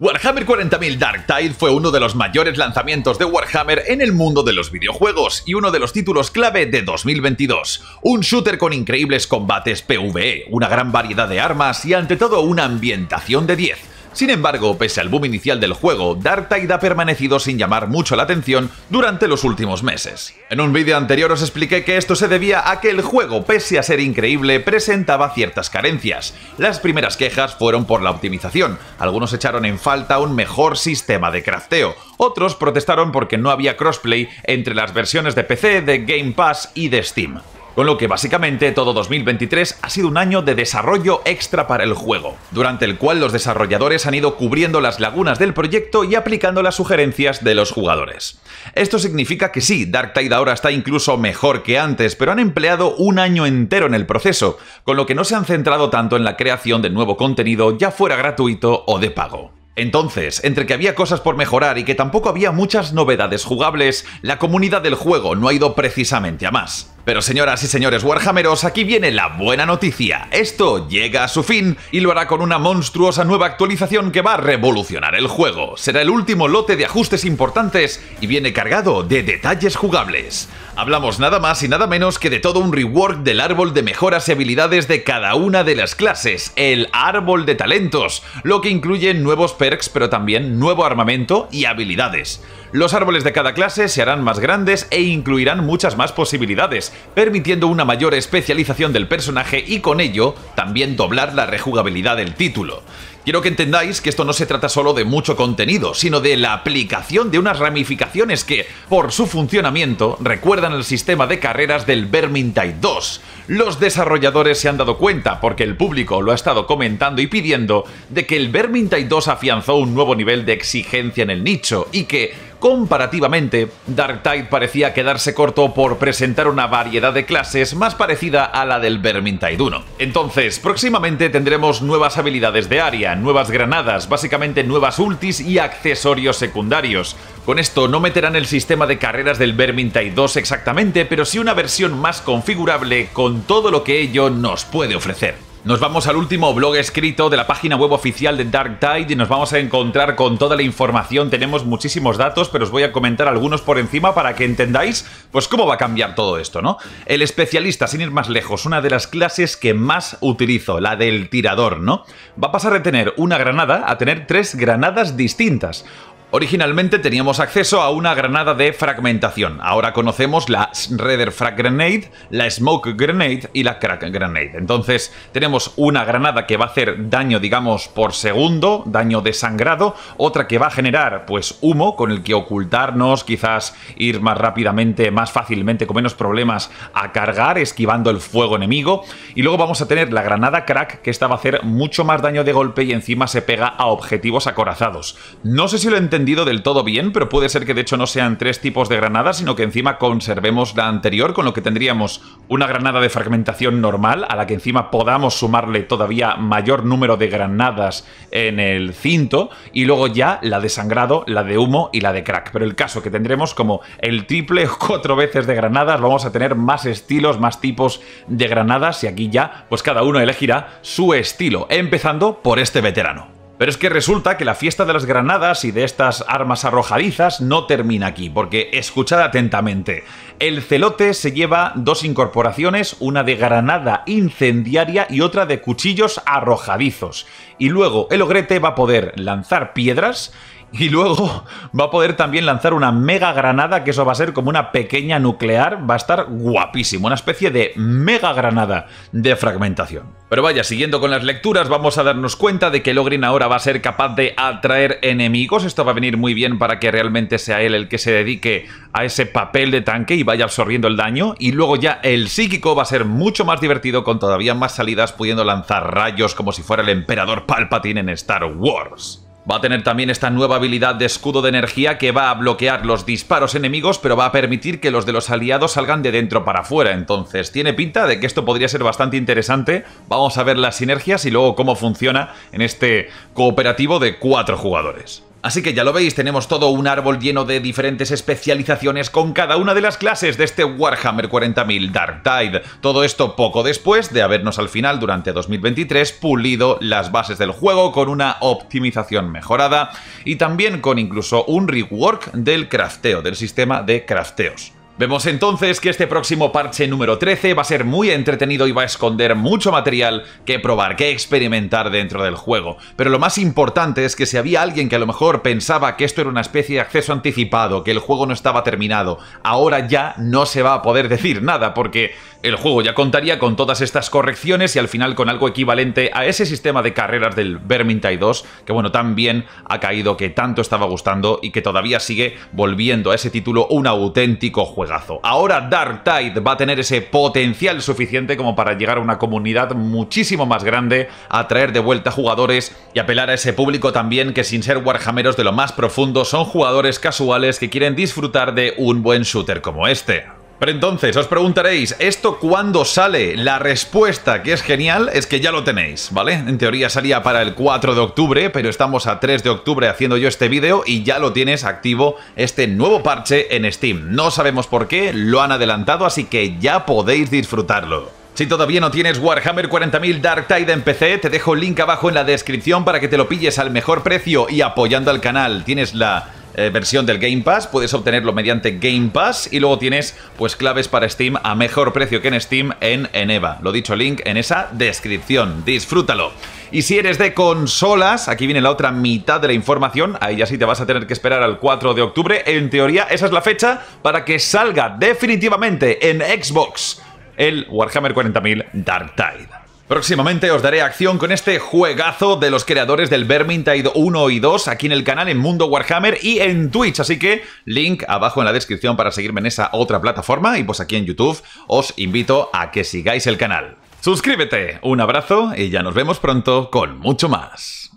Warhammer 40.000 Dark Tide fue uno de los mayores lanzamientos de Warhammer en el mundo de los videojuegos y uno de los títulos clave de 2022. Un shooter con increíbles combates PvE, una gran variedad de armas y ante todo una ambientación de 10 sin embargo, pese al boom inicial del juego, Darktide ha permanecido sin llamar mucho la atención durante los últimos meses. En un vídeo anterior os expliqué que esto se debía a que el juego, pese a ser increíble, presentaba ciertas carencias. Las primeras quejas fueron por la optimización, algunos echaron en falta un mejor sistema de crafteo, otros protestaron porque no había crossplay entre las versiones de PC, de Game Pass y de Steam con lo que básicamente todo 2023 ha sido un año de desarrollo extra para el juego, durante el cual los desarrolladores han ido cubriendo las lagunas del proyecto y aplicando las sugerencias de los jugadores. Esto significa que sí, Darktide ahora está incluso mejor que antes, pero han empleado un año entero en el proceso, con lo que no se han centrado tanto en la creación de nuevo contenido, ya fuera gratuito o de pago. Entonces, entre que había cosas por mejorar y que tampoco había muchas novedades jugables, la comunidad del juego no ha ido precisamente a más. Pero señoras y señores Warhammeros, aquí viene la buena noticia. Esto llega a su fin y lo hará con una monstruosa nueva actualización que va a revolucionar el juego. Será el último lote de ajustes importantes y viene cargado de detalles jugables. Hablamos nada más y nada menos que de todo un rework del árbol de mejoras y habilidades de cada una de las clases, el árbol de talentos, lo que incluye nuevos perks pero también nuevo armamento y habilidades. Los árboles de cada clase se harán más grandes e incluirán muchas más posibilidades, permitiendo una mayor especialización del personaje y con ello también doblar la rejugabilidad del título. Quiero que entendáis que esto no se trata solo de mucho contenido, sino de la aplicación de unas ramificaciones que, por su funcionamiento, recuerdan el sistema de carreras del Vermintide 2. Los desarrolladores se han dado cuenta, porque el público lo ha estado comentando y pidiendo, de que el Vermintide 2 afianzó un nuevo nivel de exigencia en el nicho y que Comparativamente, Dark Tide parecía quedarse corto por presentar una variedad de clases más parecida a la del Vermintide 1. Entonces, próximamente tendremos nuevas habilidades de área, nuevas granadas, básicamente nuevas ultis y accesorios secundarios. Con esto no meterán el sistema de carreras del Vermintide 2 exactamente, pero sí una versión más configurable con todo lo que ello nos puede ofrecer. Nos vamos al último blog escrito de la página web oficial de Dark Tide y nos vamos a encontrar con toda la información. Tenemos muchísimos datos, pero os voy a comentar algunos por encima para que entendáis pues cómo va a cambiar todo esto, ¿no? El especialista, sin ir más lejos, una de las clases que más utilizo, la del tirador, ¿no? Va a pasar de tener una granada a tener tres granadas distintas. Originalmente teníamos acceso a una granada de fragmentación. Ahora conocemos la Redder Frag Grenade, la Smoke Grenade y la Crack Grenade. Entonces tenemos una granada que va a hacer daño, digamos, por segundo, daño de sangrado. Otra que va a generar, pues, humo con el que ocultarnos, quizás ir más rápidamente, más fácilmente, con menos problemas a cargar, esquivando el fuego enemigo. Y luego vamos a tener la granada Crack, que esta va a hacer mucho más daño de golpe y encima se pega a objetivos acorazados. No sé si lo del todo bien, pero puede ser que de hecho no sean tres tipos de granadas, sino que encima conservemos la anterior, con lo que tendríamos una granada de fragmentación normal, a la que encima podamos sumarle todavía mayor número de granadas en el cinto, y luego ya la de sangrado, la de humo y la de crack. Pero el caso que tendremos como el triple o cuatro veces de granadas, vamos a tener más estilos, más tipos de granadas, y aquí ya, pues cada uno elegirá su estilo, empezando por este veterano. Pero es que resulta que la fiesta de las granadas y de estas armas arrojadizas no termina aquí, porque escuchad atentamente. El celote se lleva dos incorporaciones, una de granada incendiaria y otra de cuchillos arrojadizos. Y luego el ogrete va a poder lanzar piedras y luego va a poder también lanzar una mega granada, que eso va a ser como una pequeña nuclear, va a estar guapísimo, una especie de mega granada de fragmentación. Pero vaya, siguiendo con las lecturas, vamos a darnos cuenta de que Logrin ahora va a ser capaz de atraer enemigos, esto va a venir muy bien para que realmente sea él el que se dedique a ese papel de tanque y vaya absorbiendo el daño, y luego ya el psíquico va a ser mucho más divertido con todavía más salidas pudiendo lanzar rayos como si fuera el emperador Palpatine en Star Wars. Va a tener también esta nueva habilidad de escudo de energía que va a bloquear los disparos enemigos, pero va a permitir que los de los aliados salgan de dentro para afuera. Entonces, tiene pinta de que esto podría ser bastante interesante. Vamos a ver las sinergias y luego cómo funciona en este cooperativo de cuatro jugadores. Así que ya lo veis, tenemos todo un árbol lleno de diferentes especializaciones con cada una de las clases de este Warhammer 40.000 Dark Tide. Todo esto poco después de habernos al final, durante 2023, pulido las bases del juego con una optimización mejorada y también con incluso un rework del crafteo, del sistema de crafteos. Vemos entonces que este próximo parche número 13 va a ser muy entretenido y va a esconder mucho material que probar, que experimentar dentro del juego. Pero lo más importante es que si había alguien que a lo mejor pensaba que esto era una especie de acceso anticipado, que el juego no estaba terminado, ahora ya no se va a poder decir nada porque el juego ya contaría con todas estas correcciones y al final con algo equivalente a ese sistema de carreras del Vermintide 2, que bueno, también ha caído que tanto estaba gustando y que todavía sigue volviendo a ese título un auténtico juego. Ahora Dark Tide va a tener ese potencial suficiente como para llegar a una comunidad muchísimo más grande, atraer de vuelta jugadores y apelar a ese público también que sin ser warhammeros de lo más profundo son jugadores casuales que quieren disfrutar de un buen shooter como este. Pero entonces, os preguntaréis, ¿esto cuándo sale? La respuesta, que es genial, es que ya lo tenéis, ¿vale? En teoría salía para el 4 de octubre, pero estamos a 3 de octubre haciendo yo este vídeo y ya lo tienes activo este nuevo parche en Steam. No sabemos por qué, lo han adelantado, así que ya podéis disfrutarlo. Si todavía no tienes Warhammer 40.000 Dark Tide en PC, te dejo el link abajo en la descripción para que te lo pilles al mejor precio y apoyando al canal. Tienes la eh, versión del Game Pass, puedes obtenerlo mediante Game Pass y luego tienes pues claves para Steam a mejor precio que en Steam en Eneva. Lo dicho, link en esa descripción. Disfrútalo. Y si eres de consolas, aquí viene la otra mitad de la información, ahí ya sí te vas a tener que esperar al 4 de octubre, en teoría esa es la fecha para que salga definitivamente en Xbox el Warhammer 40.000 Dark Tide. Próximamente os daré acción con este juegazo de los creadores del Vermintide 1 y 2 aquí en el canal en Mundo Warhammer y en Twitch, así que link abajo en la descripción para seguirme en esa otra plataforma y pues aquí en YouTube os invito a que sigáis el canal. Suscríbete, un abrazo y ya nos vemos pronto con mucho más.